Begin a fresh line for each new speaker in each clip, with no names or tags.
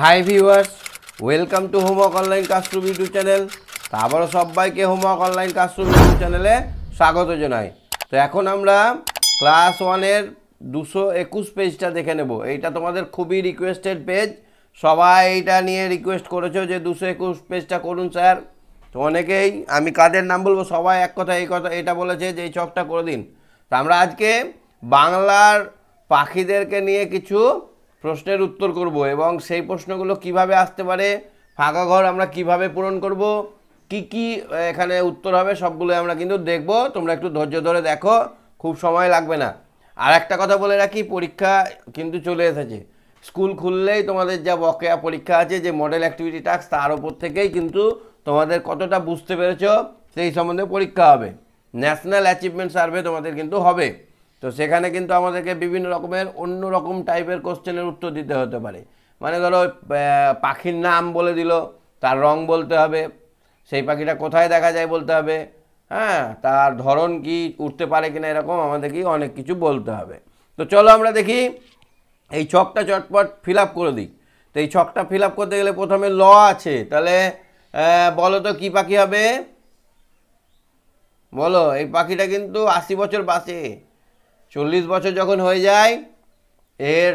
high viewers welcome to homework online classroom YouTube channel তারপরে আবারও সবাইকে হোমওয়ার্ক অনলাইন ক্লাসরুম ইউটিউব চ্যানেলে স্বাগত জানাই তো এখন আমরা ক্লাস ওয়ানের দুশো একুশ পেজটা দেখে নেব এইটা তোমাদের খুবই রিকোয়েস্টেড পেজ সবাই এইটা নিয়ে রিকোয়েস্ট করেছো যে দুশো একুশ পেজটা করুন স্যার তো অনেকেই আমি কাদের নাম বলবো সবাই এক কথা এই কথা এটা বলেছে যে এই চকটা করে দিন তো আমরা আজকে বাংলার পাখিদেরকে নিয়ে কিছু প্রশ্নের উত্তর করব এবং সেই প্রশ্নগুলো কিভাবে আসতে পারে ফাঁকা ঘর আমরা কিভাবে পূরণ করব কি কি এখানে উত্তর হবে সবগুলো আমরা কিন্তু দেখব তোমরা একটু ধৈর্য ধরে দেখো খুব সময় লাগবে না আর একটা কথা বলে রাখি পরীক্ষা কিন্তু চলে এসেছে স্কুল খুললেই তোমাদের যা বকেয়া পরীক্ষা আছে যে মডেল অ্যাক্টিভিটি টাস্ক তার ওপর থেকেই কিন্তু তোমাদের কতটা বুঝতে পেরেছ সেই সম্বন্ধে পরীক্ষা হবে ন্যাশনাল অ্যাচিভমেন্ট সার্ভে তোমাদের কিন্তু হবে তো সেখানে কিন্তু আমাদেরকে বিভিন্ন রকমের অন্য রকম টাইপের কোশ্চেনের উত্তর দিতে হতে পারে মানে ধরো পাখির নাম বলে দিল তার রং বলতে হবে সেই পাখিটা কোথায় দেখা যায় বলতে হবে হ্যাঁ তার ধরন কি উঠতে পারে কিনা এরকম আমাদেরকে অনেক কিছু বলতে হবে তো চলো আমরা দেখি এই ছকটা চটপট ফিল আপ করে দিই তো এই ছকটা ফিল আপ করতে গেলে প্রথমে ল আছে তাহলে বলো তো কী পাখি হবে বলো এই পাখিটা কিন্তু আশি বছর বাঁচে চল্লিশ বছর যখন হয়ে যায় এর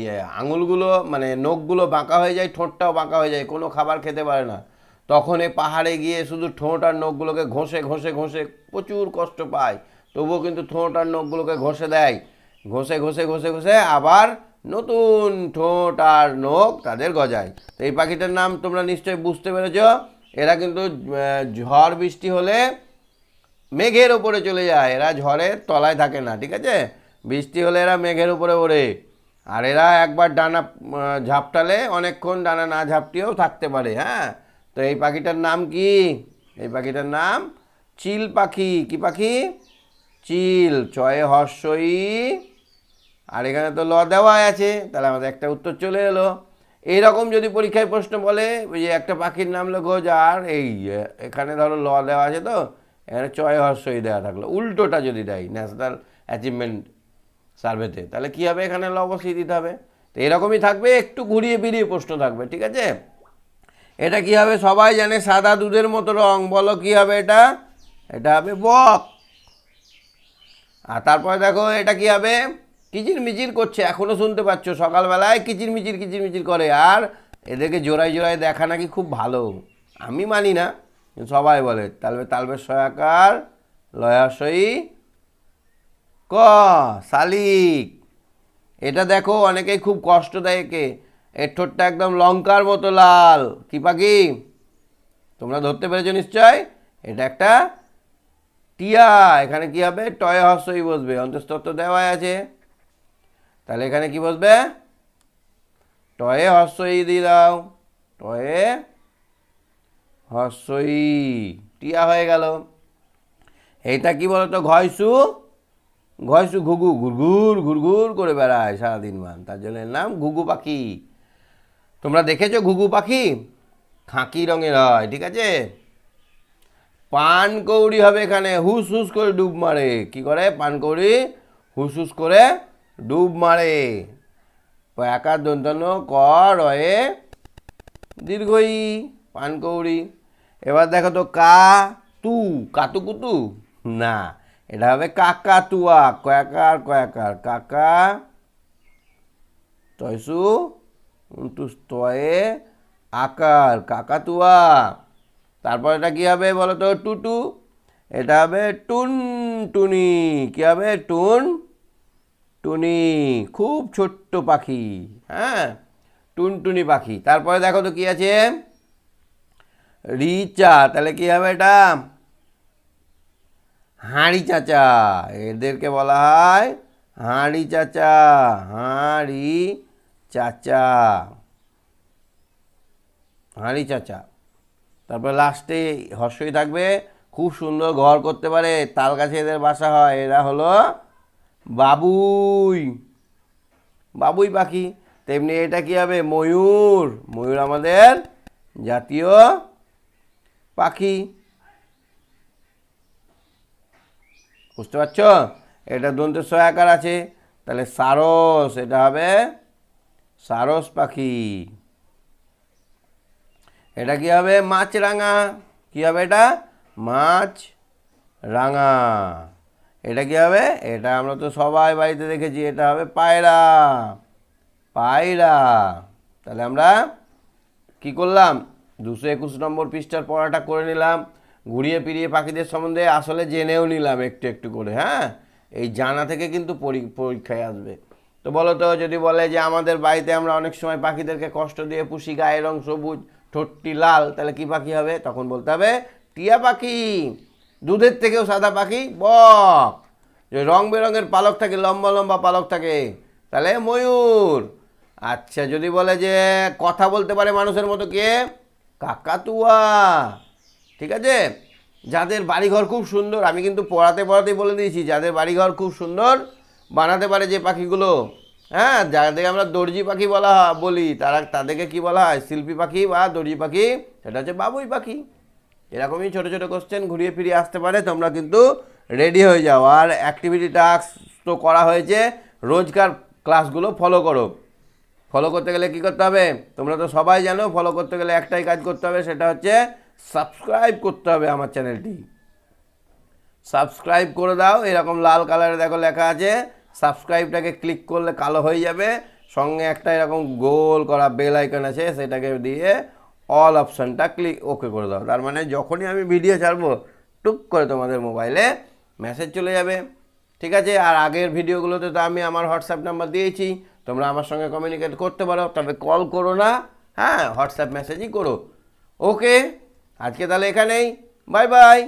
ইয়ে আঙুলগুলো মানে নখগুলো বাঁকা হয়ে যায় ঠোঁটটাও বাঁকা হয়ে যায় কোনো খাবার খেতে পারে না তখন এ পাহাড়ে গিয়ে শুধু ঠোঁট আর নখগুলোকে ঘষে ঘষে ঘষে প্রচুর কষ্ট পায় তবুও কিন্তু ঠোঁট আর নখগুলোকে ঘষে দেয় ঘষে ঘষে ঘষে ঘষে আবার নতুন ঠোঁট আর নখ তাদের গজায় তো এই পাখিটার নাম তোমরা নিশ্চয়ই বুঝতে পেরেছ এরা কিন্তু ঝড় বৃষ্টি হলে মেঘের ওপরে চলে যায় এরা ঝড়ের তলায় থাকে না ঠিক আছে বৃষ্টি হলে এরা মেঘের উপরে ওড়ে আর এরা একবার ডানা ঝাপটালে অনেকক্ষণ ডানা না ঝাপটিয়েও থাকতে পারে হ্যাঁ তো এই পাখিটার নাম কি এই পাখিটার নাম চিল পাখি কি পাখি চিল ছয়ে হর্ষই আর এখানে তো ল দেওয়া আছে তাহলে আমাদের একটা উত্তর চলে এলো এইরকম যদি পরীক্ষায় প্রশ্ন বলে যে একটা পাখির নাম লোক যার এই এখানে ধরো ল দেওয়া আছে তো এখানে চয় হর্ষই দেওয়া থাকলো উল্টোটা যদি দেয় ন্যাশনাল অ্যাচিভমেন্ট সার্ভেতে তাহলে কী হবে এখানে লবসি দিতে হবে তো এরকমই থাকবে একটু ঘুরিয়ে ফিরিয়ে প্রশ্ন থাকবে ঠিক আছে এটা কি হবে সবাই জানে সাদা দুধের মতো রং বলো কি হবে এটা এটা হবে বক আর তারপরে দেখো এটা কি হবে কিচির মিচির করছে এখনও শুনতে পাচ্ছ সকালবেলায় কিচির মিচির কিচির মিচির করে আর এদেরকে জোড়ায় জোড়ায় দেখা নাকি খুব ভালো আমি মানি না সবাই বলে তালবে তালবে সয়াকার লয়াশয়ী ক শালিক এটা দেখো অনেকেই খুব কষ্ট দেয় একে এর ঠোঁটটা একদম লঙ্কার মতো লাল কি পাখি তোমরা ধরতে পেরেছো নিশ্চয় এটা একটা টিয়া এখানে কি হবে টয় হস্যই বসবে অন্তস্তত্ব দেওয়াই আছে তাহলে এখানে কি বসবে টয়ে হস্যই দিয়ে দাও টয়ে হসই টিয়া হয়ে গেল এইটা কি বলতো ঘয়সু ঘয়সু ঘুঘু ঘুরঘুর ঘুরঘুর করে বেড়ায় সারাদিন মান তার জন্য নাম ঘুঘু পাখি তোমরা দেখেছো ঘুঘু পাখি খাঁকি রঙের হয় ঠিক আছে পান কৌড়ি হবে এখানে হুস হুস করে ডুব মারে কি করে পান কৌড়ি হুস হুস করে ডুব মারে একা দন্তান্ন ক রয়ে দীর্ঘই পানকৌড়ি এবার দেখো তো কা তু কুতু না এটা হবে কাকাতুয়া কয়াকার কয়াকার কাকা তয়সু উন্তুস তয়ে আকার কাকাতুয়া তারপর এটা কী হবে বলো তো টুটু এটা হবে টুন টুনি কী হবে টুন টুনি খুব ছোট্ট পাখি হ্যাঁ টুনটুনি পাখি তারপরে দেখো তো কী আছে রিচা তাহলে কী হবে এটা হাঁড়ি চাচা এদেরকে বলা হয় হাঁড়ি চাচা হাঁড়ি চাচা হাঁড়ি চাচা তারপর লাস্টে হর্ষই থাকবে খুব সুন্দর ঘর করতে পারে তাল কাছে এদের বাসা হয় এরা হলো বাবুই বাবুই পাখি তেমনি এটা কি হবে ময়ূর ময়ূর আমাদের জাতীয় পাখি বুঝতে পারছ এটা দন্ত সহায়কার আছে তাহলে সারস এটা হবে সারস পাখি এটা কি হবে মাছ রাঙা কি হবে এটা মাছ রাঙা এটা কি হবে এটা আমরা তো সবাই বাড়িতে দেখেছি এটা হবে পায়রা পায়রা তাহলে আমরা কি করলাম দুশো একুশ নম্বর পৃষ্ঠার পড়াটা করে নিলাম ঘুরিয়ে ফিরিয়ে পাখিদের সম্বন্ধে আসলে জেনেও নিলাম একটু একটু করে হ্যাঁ এই জানা থেকে কিন্তু পরীক্ষায় আসবে তো বলো তো যদি বলে যে আমাদের বাড়িতে আমরা অনেক সময় পাখিদেরকে কষ্ট দিয়ে পুষি গায়ের রং সবুজ ঠোঁটটি লাল তাহলে কি পাখি হবে তখন বলতে হবে টিয়া পাখি দুধের থেকেও সাদা পাখি বক যে রং বেরঙের পালক থাকে লম্বা লম্বা পালক থাকে তাহলে ময়ূর আচ্ছা যদি বলে যে কথা বলতে পারে মানুষের মতো কে কাকাতুয়া ঠিক আছে যাদের বাড়িঘর খুব সুন্দর আমি কিন্তু পড়াতে পড়াতেই বলে দিয়েছি যাদের বাড়িঘর খুব সুন্দর বানাতে পারে যে পাখিগুলো হ্যাঁ যাদেরকে আমরা দর্জি পাখি বলা বলি তারা তাদেরকে কি বলা হয় শিল্পী পাখি বা দর্জি পাখি সেটা হচ্ছে বাবুই পাখি এরকমই ছোট ছোট কোশ্চেন ঘুরিয়ে ফিরিয়ে আসতে পারে তোমরা কিন্তু রেডি হয়ে যাও আর অ্যাক্টিভিটি টাস্ক তো করা হয়েছে রোজকার ক্লাসগুলো ফলো করো ফলো করতে গেলে কি করতে হবে তোমরা তো সবাই জানো ফলো করতে গেলে একটাই কাজ করতে হবে সেটা হচ্ছে সাবস্ক্রাইব করতে হবে আমার চ্যানেলটি সাবস্ক্রাইব করে দাও এরকম লাল কালারে দেখো লেখা আছে সাবস্ক্রাইবটাকে ক্লিক করলে কালো হয়ে যাবে সঙ্গে একটা এরকম গোল করা বেল আইকন আছে সেটাকে দিয়ে অল অপশানটা ক্লিক ওকে করে দাও তার মানে যখনই আমি ভিডিও ছাড়বো টুক করে তোমাদের মোবাইলে মেসেজ চলে যাবে ঠিক আছে আর আগের ভিডিওগুলোতে তো আমি আমার হোয়াটসঅ্যাপ নাম্বার দিয়েছি তোমরা আমার সঙ্গে কমিউনিকেট করতে পারো তবে কল করো না হ্যাঁ হোয়াটসঅ্যাপ মেসেজই করো ওকে আজকে তাহলে এখানেই বাই বাই